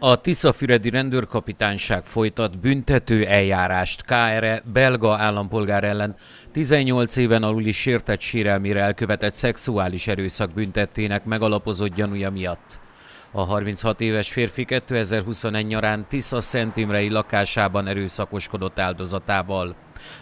A Tiszafüredi rendőrkapitányság folytat büntető eljárást KRE belga állampolgár ellen 18 éven aluli sértett sérelmére elkövetett szexuális erőszak büntettének megalapozott gyanúja miatt. A 36 éves férfi 2021 nyarán Tisza Imrei lakásában erőszakoskodott áldozatával.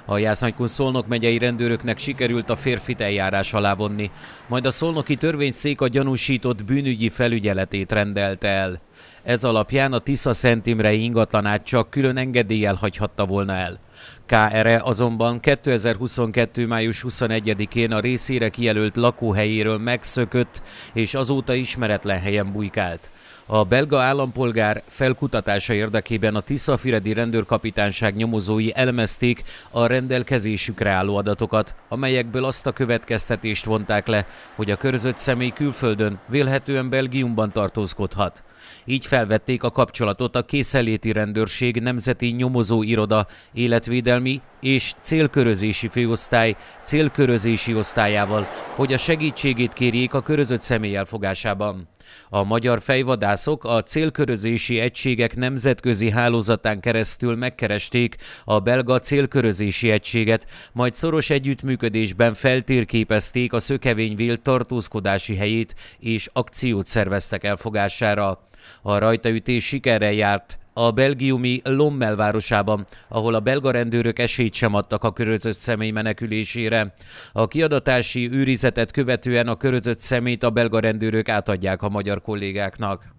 A Jásznagykun Szolnok megyei rendőröknek sikerült a férfit eljárás alá vonni, majd a szolnoki törvényszék a gyanúsított bűnügyi felügyeletét rendelte el. Ez alapján a Tisza Szent Imre ingatlanát csak külön engedéllyel hagyhatta volna el. K.R. E azonban 2022. május 21-én a részére kijelölt lakóhelyéről megszökött, és azóta ismeretlen helyen bujkált. A belga állampolgár felkutatása érdekében a tiszafiredi rendőrkapitányság nyomozói elmezték a rendelkezésükre álló adatokat, amelyekből azt a következtetést vonták le, hogy a körzött személy külföldön, vélhetően Belgiumban tartózkodhat. Így felvették a kapcsolatot a Készeléti Rendőrség Nemzeti Nyomozó Iroda életvédelmi és célkörözési főosztály célkörözési osztályával, hogy a segítségét kérjék a körözött személy elfogásában. A magyar fejvadászok a célkörözési egységek nemzetközi hálózatán keresztül megkeresték a belga célkörözési egységet, majd szoros együttműködésben feltérképezték a szökevényvél tartózkodási helyét és akciót szerveztek elfogására. A rajtaütés sikerrel járt, a belgiumi Lommel városában, ahol a belga rendőrök esélyt sem adtak a körözött személy menekülésére. A kiadatási őrizetet követően a körözött szemét a belga rendőrök átadják a magyar kollégáknak.